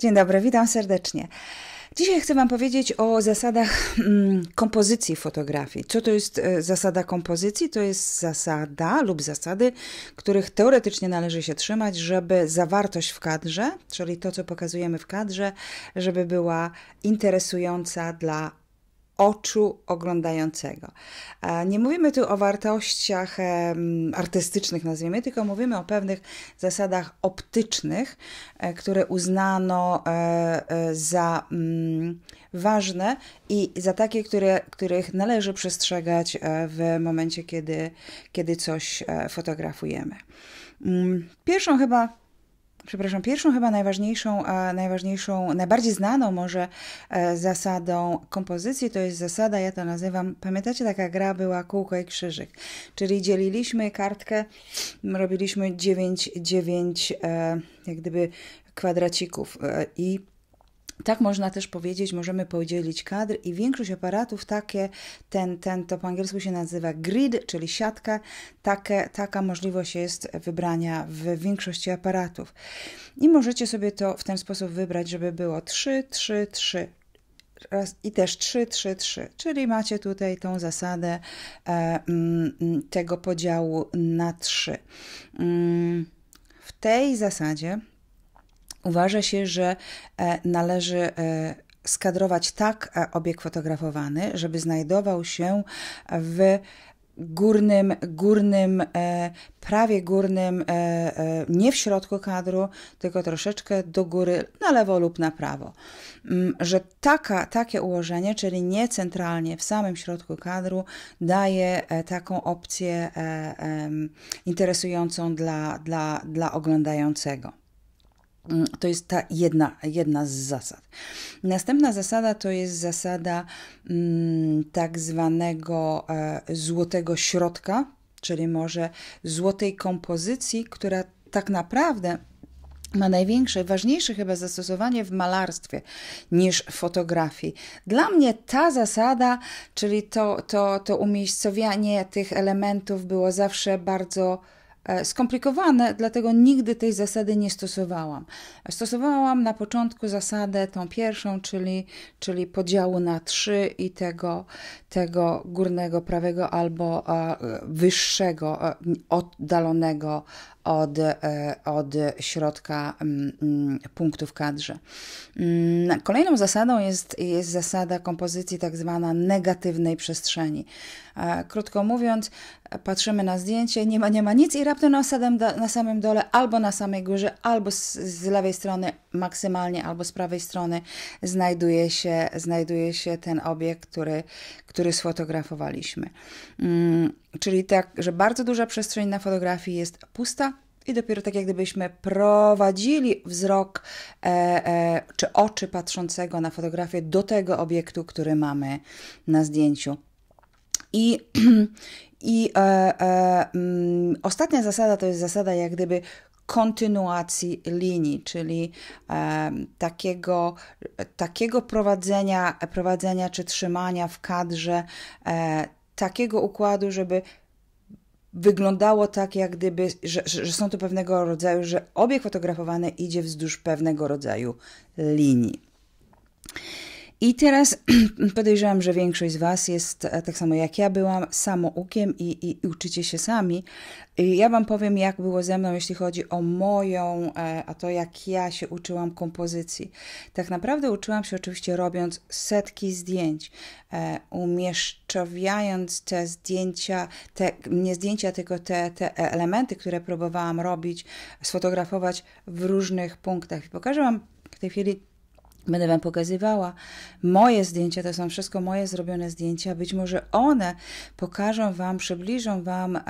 Dzień dobry, witam serdecznie. Dzisiaj chcę Wam powiedzieć o zasadach mm, kompozycji fotografii. Co to jest e, zasada kompozycji? To jest zasada lub zasady, których teoretycznie należy się trzymać, żeby zawartość w kadrze, czyli to, co pokazujemy w kadrze, żeby była interesująca dla oczu oglądającego. Nie mówimy tu o wartościach artystycznych, nazwijmy, tylko mówimy o pewnych zasadach optycznych, e, które uznano e, e, za mm, ważne i za takie, które, których należy przestrzegać w momencie, kiedy, kiedy coś fotografujemy. Mm, pierwszą chyba przepraszam, pierwszą chyba najważniejszą, a najważniejszą, najbardziej znaną może e, zasadą kompozycji to jest zasada, ja to nazywam, pamiętacie taka gra była kółko i krzyżyk, czyli dzieliliśmy kartkę, robiliśmy 9, 9 e, jak gdyby kwadracików e, i tak można też powiedzieć, możemy podzielić kadr i większość aparatów takie, ten, ten to po angielsku się nazywa grid, czyli siatkę, takie, taka możliwość jest wybrania w większości aparatów. I możecie sobie to w ten sposób wybrać, żeby było 3, 3, 3, Raz, i też 3, 3, 3, czyli macie tutaj tą zasadę e, m, mm, tego podziału na 3. Mm, w tej zasadzie uważa się, że e, należy e, skadrować tak e, obiekt fotografowany, żeby znajdował się w górnym, górnym, prawie górnym, nie w środku kadru, tylko troszeczkę do góry, na lewo lub na prawo. Mm, że taka, takie ułożenie, czyli nie centralnie w samym środku kadru, daje taką opcję interesującą dla, dla, dla oglądającego. Mm, to jest ta jedna, jedna z zasad. Następna zasada to jest zasada mm, tak zwanego e, złotego środka, czyli może złotej kompozycji, która tak naprawdę ma największe, ważniejsze chyba zastosowanie w malarstwie niż w fotografii. Dla mnie ta zasada, czyli to, to, to umiejscowianie tych elementów było zawsze bardzo E, skomplikowane, dlatego nigdy tej zasady nie stosowałam. Stosowałam na początku zasadę tą pierwszą, czyli, czyli podziału na trzy i tego, tego górnego, prawego albo e, wyższego, e, oddalonego od, e, od środka mm, mm, punktu w kadrze. Mm, kolejną zasadą jest, jest zasada kompozycji tak zwana negatywnej przestrzeni. E, krótko mówiąc, patrzymy na zdjęcie, nie ma, nie ma nic i raptem na samym, na samym dole, albo na samej górze, albo z, z lewej strony maksymalnie, albo z prawej strony znajduje się, znajduje się ten obiekt, który, który sfotografowaliśmy. Czyli tak, że bardzo duża przestrzeń na fotografii jest pusta, i dopiero tak jak gdybyśmy prowadzili wzrok e, e, czy oczy patrzącego na fotografię do tego obiektu, który mamy na zdjęciu. I, i e, e mm, ostatnia zasada to jest zasada jak gdyby kontynuacji linii, czyli e, takiego, takiego prowadzenia, prowadzenia czy trzymania w kadrze e, takiego układu, żeby wyglądało tak, jak gdyby, że, że są to pewnego rodzaju, że obiekt fotografowany idzie wzdłuż pewnego rodzaju linii. I teraz podejrzewam, że większość z Was jest e, tak samo jak ja byłam, samoukiem i, i, uczycie się sami. I ja Wam powiem, jak było ze mną, jeśli chodzi o moją, e, a to jak ja się uczyłam kompozycji. Tak naprawdę uczyłam się oczywiście robiąc setki zdjęć, e, umieszczawiając te zdjęcia, te, nie zdjęcia, tylko te, te elementy, które próbowałam robić, sfotografować w różnych punktach. I pokażę Wam w tej chwili Będę Wam pokazywała moje zdjęcia, to są wszystko moje zrobione zdjęcia. Być może one pokażą Wam, przybliżą Wam e,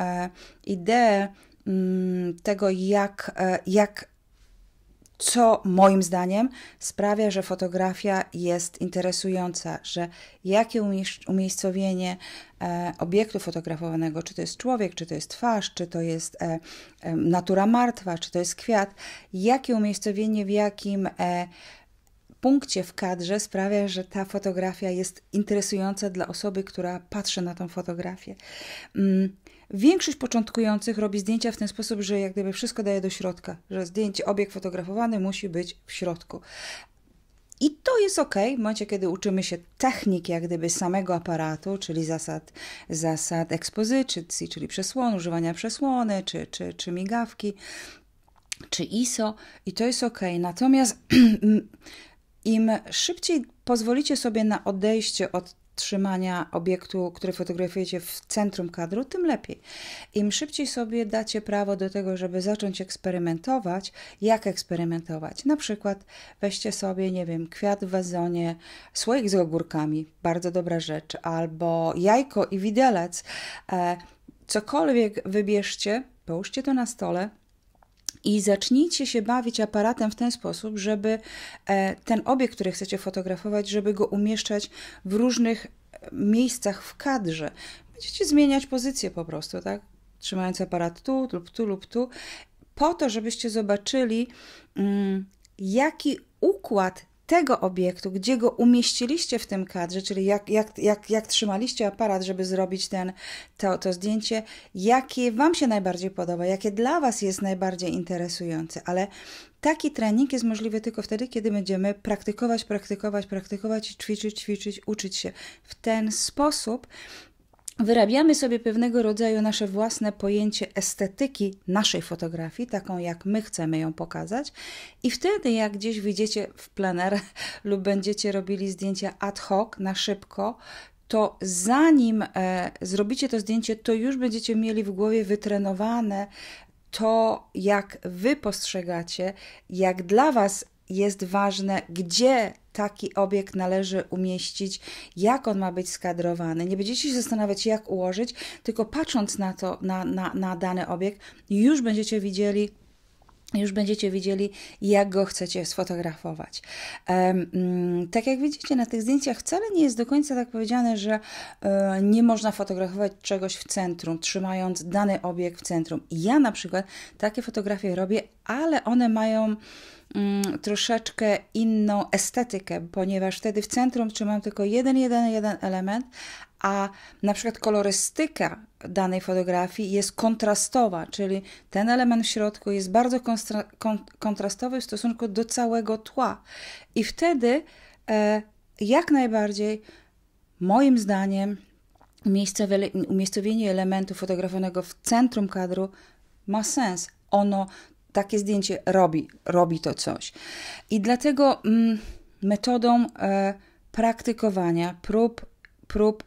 ideę m, mm, tego, jak, e, jak co moim zdaniem sprawia, że fotografia jest interesująca, że jakie umiejscowienie e, obiektu fotografowanego, czy to jest człowiek, czy to jest twarz, czy to jest e, e natura martwa, czy to jest kwiat, jakie umiejscowienie w jakim e, punkcie w kadrze sprawia, że ta fotografia jest interesująca dla osoby, która patrzy na tą fotografię. Mm, większość początkujących robi zdjęcia w ten sposób, że jak gdyby wszystko daje do środka, że zdjęcie, obiekt fotografowany musi być w środku. I to jest ok, w momencie, kiedy uczymy się technik jak gdyby samego aparatu, czyli zasad, zasad ekspozycji, czyli przesłon, używania przesłony, czy, czy, czy migawki, czy ISO i to jest ok. Natomiast Im szybciej pozwolicie sobie na odejście od trzymania obiektu, który fotografujecie w centrum kadru, tym lepiej. Im szybciej sobie dacie prawo do tego, żeby zacząć eksperymentować, jak eksperymentować. Na przykład weźcie sobie, nie wiem, kwiat w wazonie, słoik z ogórkami, bardzo dobra rzecz, albo jajko i widelec. E, cokolwiek wybierzcie, połóżcie to na stole, i zacznijcie się bawić aparatem w ten sposób, żeby e, ten obiekt, który chcecie fotografować, żeby go umieszczać w różnych e, miejscach w kadrze. Będziecie zmieniać pozycję po prostu, tak? Trzymając aparat tu lub tu lub tu, po to, żebyście zobaczyli, mm, jaki układ tego obiektu, gdzie go umieściliście w tym kadrze, czyli jak, jak, jak, jak trzymaliście aparat, żeby zrobić ten, to, to zdjęcie, jakie Wam się najbardziej podoba, jakie dla Was jest najbardziej interesujące, ale taki trening jest możliwy tylko wtedy, kiedy będziemy praktykować, praktykować, praktykować i ćwiczyć, ćwiczyć, uczyć się. W ten sposób wyrabiamy sobie pewnego rodzaju nasze własne pojęcie estetyki naszej fotografii, taką jak my chcemy ją pokazać, i wtedy, jak gdzieś wyjdziecie w plener lub będziecie robili zdjęcia ad hoc, na szybko, to zanim e, zrobicie to zdjęcie, to już będziecie mieli w głowie wytrenowane to, jak wy postrzegacie, jak dla was jest ważne, gdzie taki obiekt należy umieścić, jak on ma być skadrowany. Nie będziecie się zastanawiać, jak ułożyć, tylko patrząc na to, na, na, na dany obiekt, już będziecie widzieli, już będziecie widzieli, jak go chcecie sfotografować. Mm, tak jak widzicie na tych zdjęciach, wcale nie jest do końca tak powiedziane, że e, nie można fotografować czegoś w centrum, trzymając dany obiekt w centrum. Ja na przykład takie fotografie robię, ale one mają mm, troszeczkę inną estetykę, ponieważ wtedy w centrum trzymam tylko jeden, jeden, jeden element, a na przykład kolorystyka danej fotografii jest kontrastowa, czyli ten element w środku jest bardzo kontrastowy w stosunku do całego tła. I wtedy e, jak najbardziej, moim zdaniem, umiejscowienie elementu fotografowanego w centrum kadru ma sens. Ono takie zdjęcie robi, robi to coś. I dlatego mm, metodą e, praktykowania prób, prób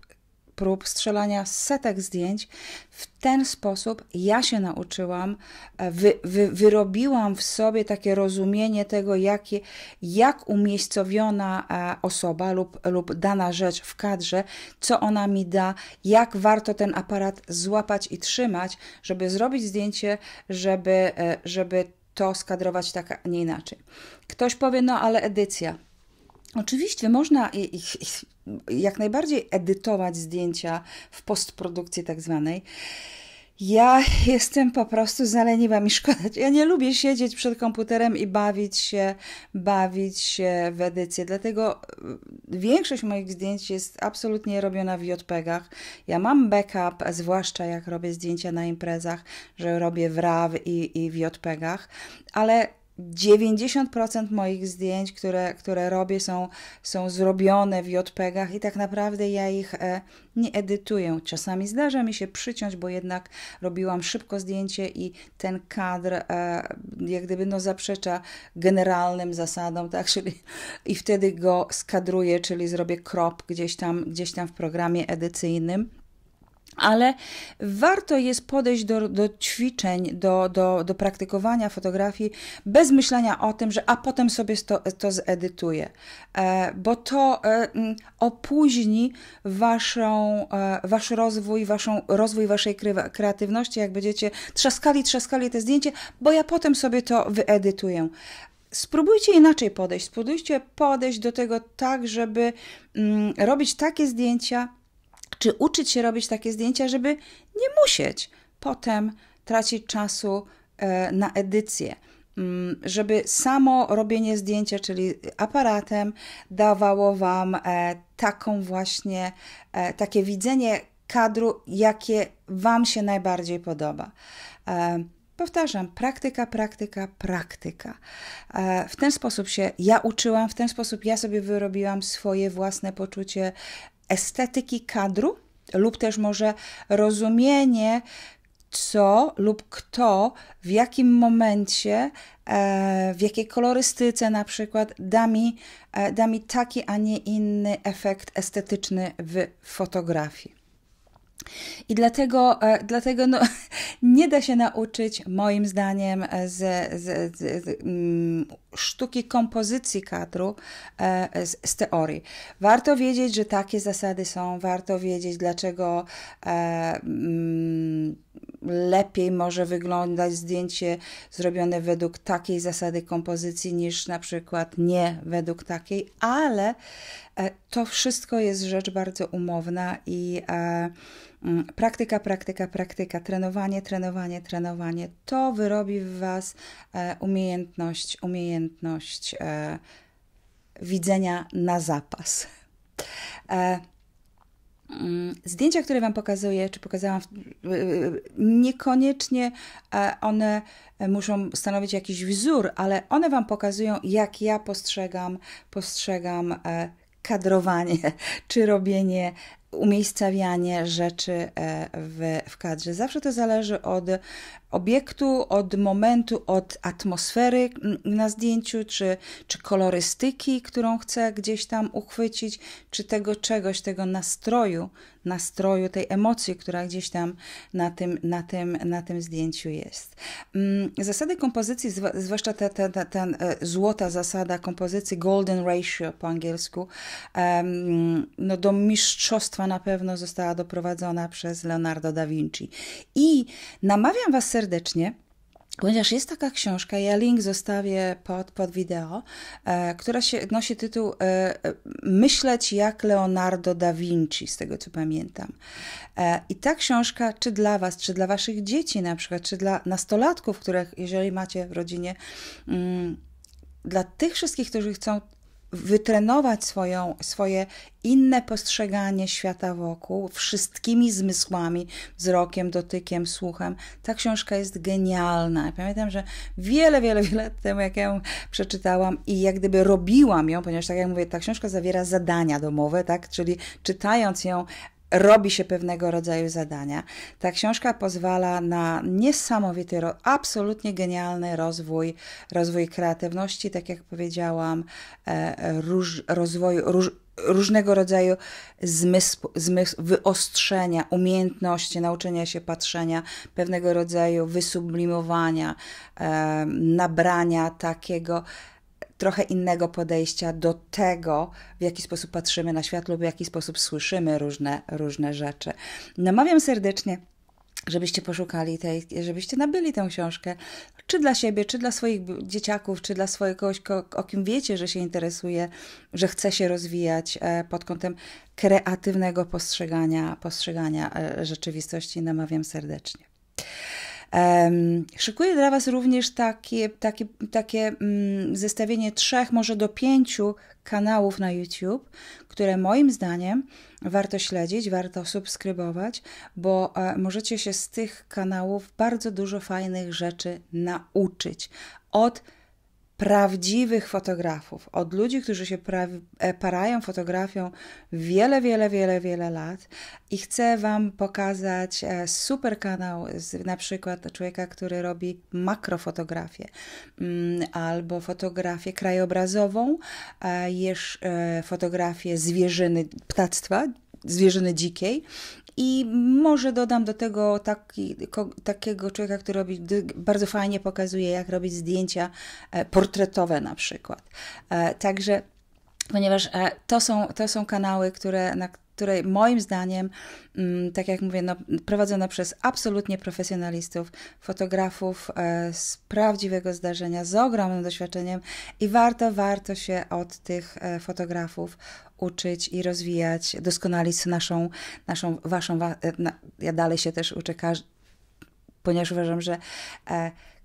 prób strzelania setek zdjęć. W ten sposób ja się nauczyłam, e, wy, wy, wyrobiłam w sobie takie rozumienie tego, jakie, jak umiejscowiona e, osoba lub, lub dana rzecz w kadrze, co ona mi da, jak warto ten aparat złapać i trzymać, żeby zrobić zdjęcie, żeby, e, żeby to skadrować tak, a nie inaczej. Ktoś powie, no ale edycja Oczywiście można ich, ich, jak najbardziej edytować zdjęcia w postprodukcji tak zwanej. Ja jestem po prostu zaleniwa mi szkoda. Ja nie lubię siedzieć przed komputerem i bawić się, bawić się w edycję. Dlatego y, większość moich zdjęć jest absolutnie robiona w JPEGach. Ja mam backup, zwłaszcza jak robię zdjęcia na imprezach, że robię w RAW i, i w JPEGach, ale 90% moich zdjęć, które, które robię, są, są zrobione w JPEG-ach i tak naprawdę ja ich e, nie edytuję. Czasami zdarza mi się przyciąć, bo jednak robiłam szybko zdjęcie i ten kadr e, jak gdyby no, zaprzecza generalnym zasadom, tak? Czyli, I wtedy go skadruję, czyli zrobię krop gdzieś tam, gdzieś tam w programie edycyjnym ale warto jest podejść do, do ćwiczeń, do, do, do praktykowania fotografii bez myślenia o tym, że a potem sobie to, to zedytuję, e, bo to e, opóźni waszą, e, wasz rozwój, waszą, rozwój waszej kreatywności, jak będziecie trzaskali, trzaskali te zdjęcie, bo ja potem sobie to wyedytuję spróbujcie inaczej podejść. Spróbujcie podejść do tego tak, żeby mm, robić takie zdjęcia, czy uczyć się robić takie zdjęcia, żeby nie musieć potem tracić czasu e, na edycję mm, żeby samo robienie zdjęcia, czyli aparatem, dawało Wam e, taką właśnie, e, takie widzenie kadru, jakie Wam się najbardziej podoba. Powtarzam, praktyka, praktyka, praktyka. W ten sposób się ja uczyłam, w ten sposób ja sobie wyrobiłam swoje własne poczucie estetyki kadru lub też może rozumienie, co lub kto w jakim momencie, e, w jakiej kolorystyce na przykład da mi, e, da mi taki, a nie inny efekt estetyczny w fotografii. I dlatego, e, dlatego no, nie da się nauczyć, moim zdaniem, e, z, z, z, z mm, sztuki kompozycji kadru e, z, teorii. Warto wiedzieć, że takie zasady są, warto wiedzieć, dlaczego mm, lepiej może wyglądać zdjęcie zrobione według takiej zasady kompozycji niż na przykład nie według takiej, ale to wszystko jest rzecz bardzo umowna i Mm, praktyka, praktyka, praktyka, trenowanie, trenowanie, trenowanie, to wyrobi w Was e, umiejętność, umiejętność e, widzenia na zapas. E, mm, zdjęcia, które Wam pokazuję, czy pokazałam, niekoniecznie one muszą stanowić jakiś wzór, ale one Wam pokazują, jak ja postrzegam, postrzegam kadrowanie czy robienie umiejscawianie rzeczy e, w, w kadrze. Zawsze to zależy od obiektu, od momentu, od atmosfery na zdjęciu, czy, czy kolorystyki, którą chcę gdzieś tam uchwycić, czy tego czegoś, tego nastroju, nastroju, tej emocji, która gdzieś tam na tym, na tym, na tym zdjęciu jest. Mm, zasady kompozycji, zwłaszcza ta, ta, ta, ta e, złota zasada kompozycji, golden ratio po angielsku, no do mistrzostwa na pewno została doprowadzona przez Leonardo da Vinci. I namawiam Was serdecznie, Ponieważ jest taka książka, ja link zostawię pod, pod wideo, e, która się, nosi tytuł e, e, Myśleć jak Leonardo da Vinci, z tego co pamiętam. E, I ta książka, czy dla Was, czy dla Waszych dzieci na przykład, czy dla nastolatków, których jeżeli macie w rodzinie, mm, dla tych wszystkich, którzy chcą wytrenować swoją, swoje inne postrzeganie świata wokół wszystkimi zmysłami, wzrokiem, dotykiem, słuchem. Ta książka jest genialna. Pamiętam, że wiele, wiele, wiele lat temu, jak ją przeczytałam i jak gdyby robiłam ją, ponieważ tak jak mówię, ta książka zawiera zadania domowe, tak? Czyli czytając ją, robi się pewnego rodzaju zadania. Ta książka pozwala na niesamowity, absolutnie genialny rozwój, rozwój kreatywności, tak jak powiedziałam, e, róż, rozwoju, róż, różnego rodzaju zmysł, zmysł, wyostrzenia, umiejętności, nauczenia się patrzenia, pewnego rodzaju wysublimowania, e, nabrania takiego trochę innego podejścia do tego, w jaki sposób patrzymy na świat lub w jaki sposób słyszymy różne, różne rzeczy. Namawiam serdecznie żebyście poszukali tej, żebyście nabyli tę książkę, czy dla siebie, czy dla swoich dzieciaków, czy dla swojego kogoś, o kim wiecie, że się interesuje, że chce się rozwijać e, pod kątem kreatywnego postrzegania, postrzegania e, rzeczywistości. Namawiam serdecznie. Um, szykuję dla Was również takie, takie, takie um, zestawienie trzech, może do pięciu kanałów na YouTube, które moim zdaniem warto śledzić, warto subskrybować, bo e, możecie się z tych kanałów bardzo dużo fajnych rzeczy nauczyć. Od prawdziwych fotografów, od ludzi, którzy się e, parają fotografią wiele, wiele, wiele, wiele lat. I chcę Wam pokazać e, super kanał, z, na przykład człowieka, który robi makrofotografię mm, albo fotografię krajobrazową, jesz, e, fotografię zwierzyny, ptactwa, zwierzyny dzikiej, i może dodam do tego taki, ko, takiego człowieka, który robi, bardzo fajnie pokazuje, jak robić zdjęcia e, portretowe na przykład. E, także ponieważ e, to są, to są kanały, które, na, której moim zdaniem, mm, tak jak mówię, no, prowadzona przez absolutnie profesjonalistów, fotografów e, z prawdziwego zdarzenia, z ogromnym doświadczeniem i warto, warto się od tych e, fotografów uczyć i rozwijać, doskonalić naszą, naszą waszą, e, ja dalej się też uczę, ponieważ uważam, że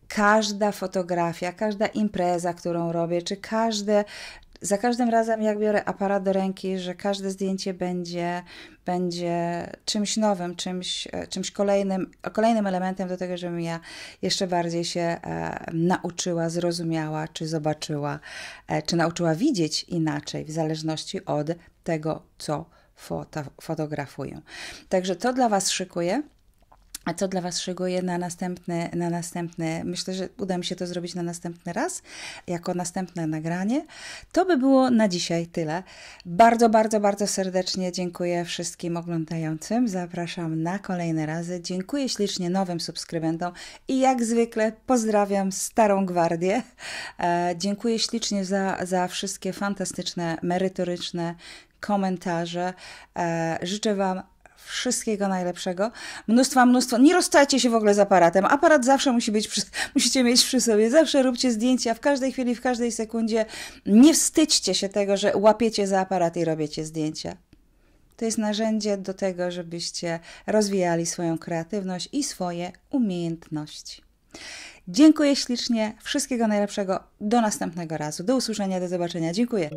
każda fotografia, każda impreza, którą robię, czy każde, za każdym razem, jak biorę aparat do ręki, że każde zdjęcie będzie, będzie czymś nowym, czymś, e, czymś kolejnym, kolejnym elementem do tego, żebym ja jeszcze bardziej się e, nauczyła, zrozumiała, czy zobaczyła, e, czy nauczyła widzieć inaczej, w zależności od tego, co foto, fotografuję. Także to dla Was szykuję. A co dla Was szykuję na następny, na następny, myślę, że uda mi się to zrobić na następny raz, jako następne nagranie. To by było na dzisiaj tyle. Bardzo, bardzo, bardzo serdecznie dziękuję wszystkim oglądającym. Zapraszam na kolejne razy. Dziękuję ślicznie nowym subskrybentom i jak zwykle pozdrawiam Starą Gwardię. E, dziękuję ślicznie za, za wszystkie fantastyczne, merytoryczne komentarze. E, życzę Wam Wszystkiego najlepszego. Mnóstwa, mnóstwo. Nie rozstajcie się w ogóle z aparatem. Aparat zawsze musi być, przy, musicie mieć przy sobie. Zawsze róbcie zdjęcia w każdej chwili, w każdej sekundzie. Nie wstydźcie się tego, że łapiecie za aparat i robicie zdjęcia. To jest narzędzie do tego, żebyście rozwijali swoją kreatywność i swoje umiejętności. Dziękuję ślicznie, wszystkiego najlepszego, do następnego razu, do usłyszenia, do zobaczenia. Dziękuję.